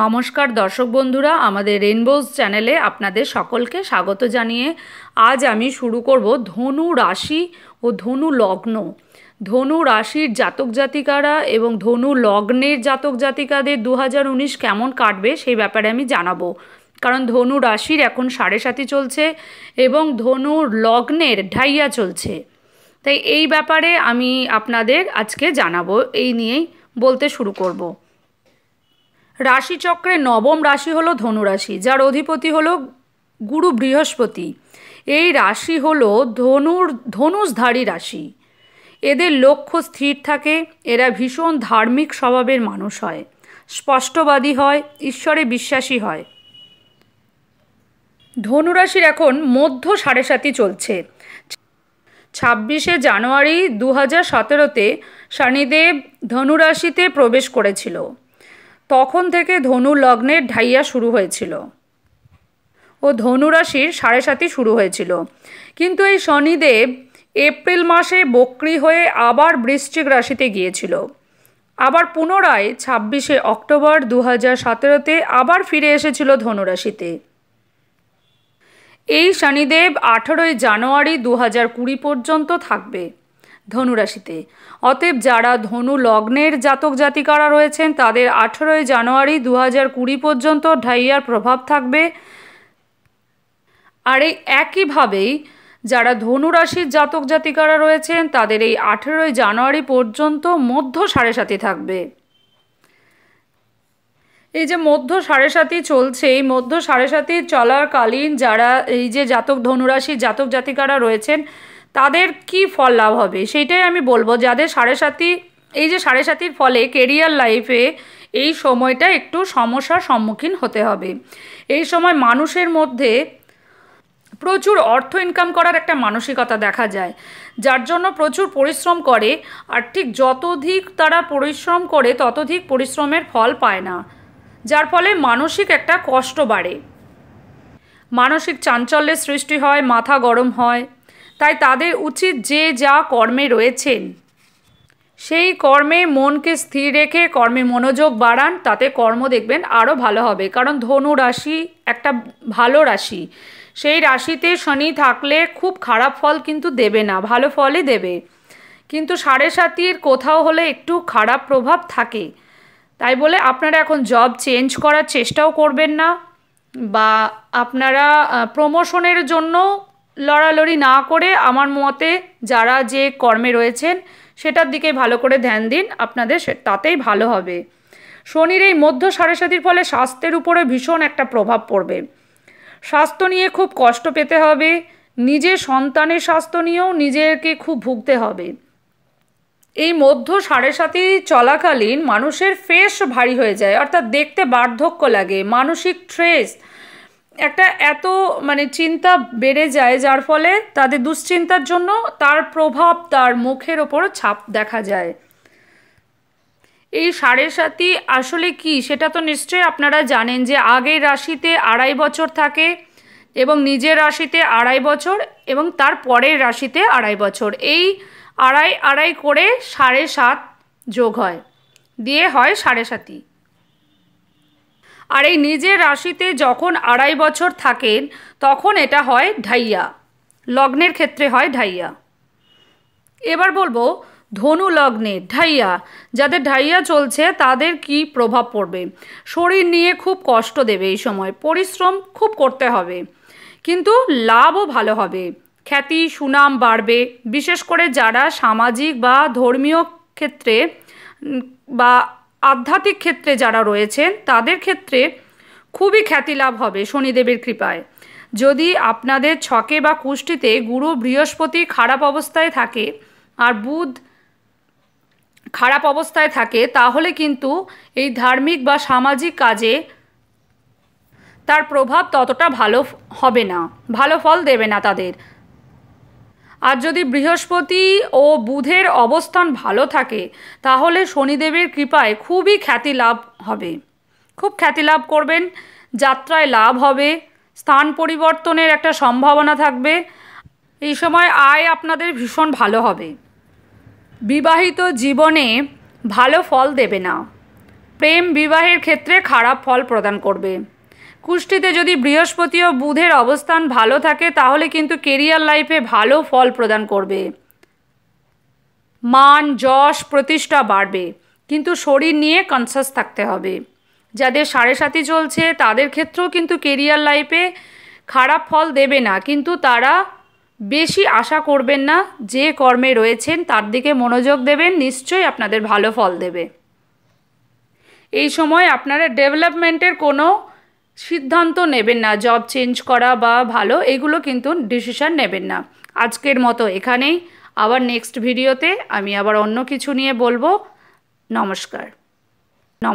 নমস্কার দর্শক বন্ধুরা আমাদের রেনবোজ চ্যানেলে আপনাদের সকলকে স্বাগত জানিয়ে আজ আমি শুরু করব ধনু রাশি ও ধনু লগ্ন ধনু রাশির জাতক জাতিকারা এবং ধনু লগ্নের জাতক জাতিকাদের দু কেমন কাটবে সেই ব্যাপারে আমি জানাবো কারণ ধনু রাশির এখন সাড়ে সাতি চলছে এবং ধনু লগ্নের ঢাইয়া চলছে তাই এই ব্যাপারে আমি আপনাদের আজকে জানাবো এই নিয়েই বলতে শুরু করবো রাশিচক্রে নবম রাশি হলো ধনুরাশি যার অধিপতি হলো গুরু বৃহস্পতি এই রাশি হলো ধনুর ধনুষধারী রাশি এদের লক্ষ্য স্থির থাকে এরা ভীষণ ধার্মিক স্বভাবের মানুষ হয় স্পষ্টবাদী হয় ঈশ্বরে বিশ্বাসী হয় ধনুরাশির এখন মধ্য সাড়ে সাতি চলছে ছাব্বিশে জানুয়ারি দু হাজার সতেরোতে শনিদেব ধনুরাশিতে প্রবেশ করেছিল তখন থেকে ধনু লগ্নের ঢাইয়া শুরু হয়েছিল ও ধনুরাশির সাড়ে সাতই শুরু হয়েছিল কিন্তু এই শনিদেব এপ্রিল মাসে বক্রি হয়ে আবার বৃশ্চিক রাশিতে গিয়েছিল আবার পুনরায় ছাব্বিশে অক্টোবর দু হাজার সতেরোতে আবার ফিরে এসেছিল ধনুরাশিতে এই শনিদেব আঠেরোই জানুয়ারি দু হাজার কুড়ি পর্যন্ত থাকবে ধনুরাশিতে অতএব যারা ধনু লগ্নের জাতক জাতিকারা রয়েছেন তাদের আঠেরোই জানুয়ারি দু হাজার কুড়ি পর্যন্ত ঢাইয়ার প্রভাব থাকবে আর এই একইভাবেই যারা ধনুরাশির জাতক জাতিকারা রয়েছেন তাদের এই আঠেরোই জানুয়ারি পর্যন্ত মধ্য সাড়ে সাথে থাকবে এই যে মধ্য সাড়ে সাতি চলছে এই মধ্য সাড়ে সাতি চলাকালীন যারা এই যে জাতক ধনুরাশির জাতক জাতিকারা রয়েছেন তাদের কি ফল লাভ হবে সেইটাই আমি বলবো যাদের সাড়ে সাথী এই যে সাড়ে সাথীর ফলে কেরিয়ার লাইফে এই সময়টা একটু সমস্যার সম্মুখীন হতে হবে এই সময় মানুষের মধ্যে প্রচুর অর্থ ইনকাম করার একটা মানসিকতা দেখা যায় যার জন্য প্রচুর পরিশ্রম করে আর ঠিক যতধিক তারা পরিশ্রম করে ততধিক পরিশ্রমের ফল পায় না যার ফলে মানসিক একটা কষ্ট বাড়ে মানসিক চাঞ্চল্যের সৃষ্টি হয় মাথা গরম হয় তাই তাদের উচিত যে যা কর্মে রয়েছেন সেই কর্মে মনকে স্থির রেখে কর্মে মনোযোগ বাড়ান তাতে কর্ম দেখবেন আরও ভালো হবে কারণ ধনু রাশি একটা ভালো রাশি সেই রাশিতে শনি থাকলে খুব খারাপ ফল কিন্তু দেবে না ভালো ফলই দেবে কিন্তু সাড়ে সাতির কোথাও হলে একটু খারাপ প্রভাব থাকে তাই বলে আপনারা এখন জব চেঞ্জ করার চেষ্টাও করবেন না বা আপনারা প্রমোশনের জন্য লড়ালড়ি না করে আমার মতে যারা যে কর্মে রয়েছেন সেটার দিকে ভালো করে ধ্যান দিন আপনাদের তাতেই ভালো হবে শনির এই মধ্য সাড়ে সাতির ফলে স্বাস্থ্যের উপরে ভীষণ একটা প্রভাব পড়বে স্বাস্থ্য নিয়ে খুব কষ্ট পেতে হবে নিজের সন্তানের স্বাস্থ্য নিয়েও নিজেকে খুব ভুগতে হবে এই মধ্য সাড়ে সাতি চলাকালীন মানুষের ফেস ভারী হয়ে যায় অর্থাৎ দেখতে বার্ধক্য লাগে মানসিক স্ট্রেস একটা এত মানে চিন্তা বেড়ে যায় যার ফলে তাদের দুশ্চিন্তার জন্য তার প্রভাব তার মুখের ওপর ছাপ দেখা যায় এই সাড়ে সাতি আসলে কি সেটা তো নিশ্চয়ই আপনারা জানেন যে আগের রাশিতে আড়াই বছর থাকে এবং নিজের রাশিতে আড়াই বছর এবং তার পরের রাশিতে আড়াই বছর এই আড়াই আড়াই করে সাড়ে সাত যোগ হয় দিয়ে হয় সাড়ে সাতই আর এই নিজের রাশিতে যখন আড়াই বছর থাকেন তখন এটা হয় ঢাইয়া লগ্নের ক্ষেত্রে হয় ঢাইয়া এবার বলবো ধনু লগ্নে ঢাইয়া যাদের ঢাইয়া চলছে তাদের কি প্রভাব পড়বে শরীর নিয়ে খুব কষ্ট দেবে এই সময় পরিশ্রম খুব করতে হবে কিন্তু লাভও ভালো হবে খ্যাতি সুনাম বাড়বে বিশেষ করে যারা সামাজিক বা ধর্মীয় ক্ষেত্রে বা আধ্যাত্মিক ক্ষেত্রে যারা রয়েছেন তাদের ক্ষেত্রে খুবই খ্যাতি লাভ হবে শনিদেবের কৃপায় যদি আপনাদের ছকে বা কুষ্টিতে গুরু বৃহস্পতি খারাপ অবস্থায় থাকে আর বুধ খারাপ অবস্থায় থাকে তাহলে কিন্তু এই ধার্মিক বা সামাজিক কাজে তার প্রভাব ততটা ভালো হবে না ভালো ফল দেবে না তাদের আর যদি বৃহস্পতি ও বুধের অবস্থান ভালো থাকে তাহলে শনিদেবের কৃপায় খুবই খ্যাতি লাভ হবে খুব খ্যাতি লাভ করবেন যাত্রায় লাভ হবে স্থান পরিবর্তনের একটা সম্ভাবনা থাকবে এই সময় আয় আপনাদের ভীষণ ভালো হবে বিবাহিত জীবনে ভালো ফল দেবে না প্রেম বিবাহের ক্ষেত্রে খারাপ ফল প্রদান করবে কুষ্টিতে যদি বৃহস্পতি ও বুধের অবস্থান ভালো থাকে তাহলে কিন্তু কেরিয়ার লাইফে ভালো ফল প্রদান করবে মান যশ প্রতিষ্ঠা বাড়বে কিন্তু শরীর নিয়ে কনসাস থাকতে হবে যাদের সাড়ে সাথী চলছে তাদের ক্ষেত্রেও কিন্তু কেরিয়ার লাইফে খারাপ ফল দেবে না কিন্তু তারা বেশি আশা করবেন না যে কর্মে রয়েছেন তার দিকে মনোযোগ দেবেন নিশ্চয়ই আপনাদের ভালো ফল দেবে এই সময় আপনারা ডেভেলপমেন্টের কোনো সিদ্ধান্ত নেবেন না জব চেঞ্জ করা বা ভালো এগুলো কিন্তু ডিসিশান নেবেন না আজকের মতো এখানেই আবার নেক্সট ভিডিওতে আমি আবার অন্য কিছু নিয়ে বলবো নমস্কার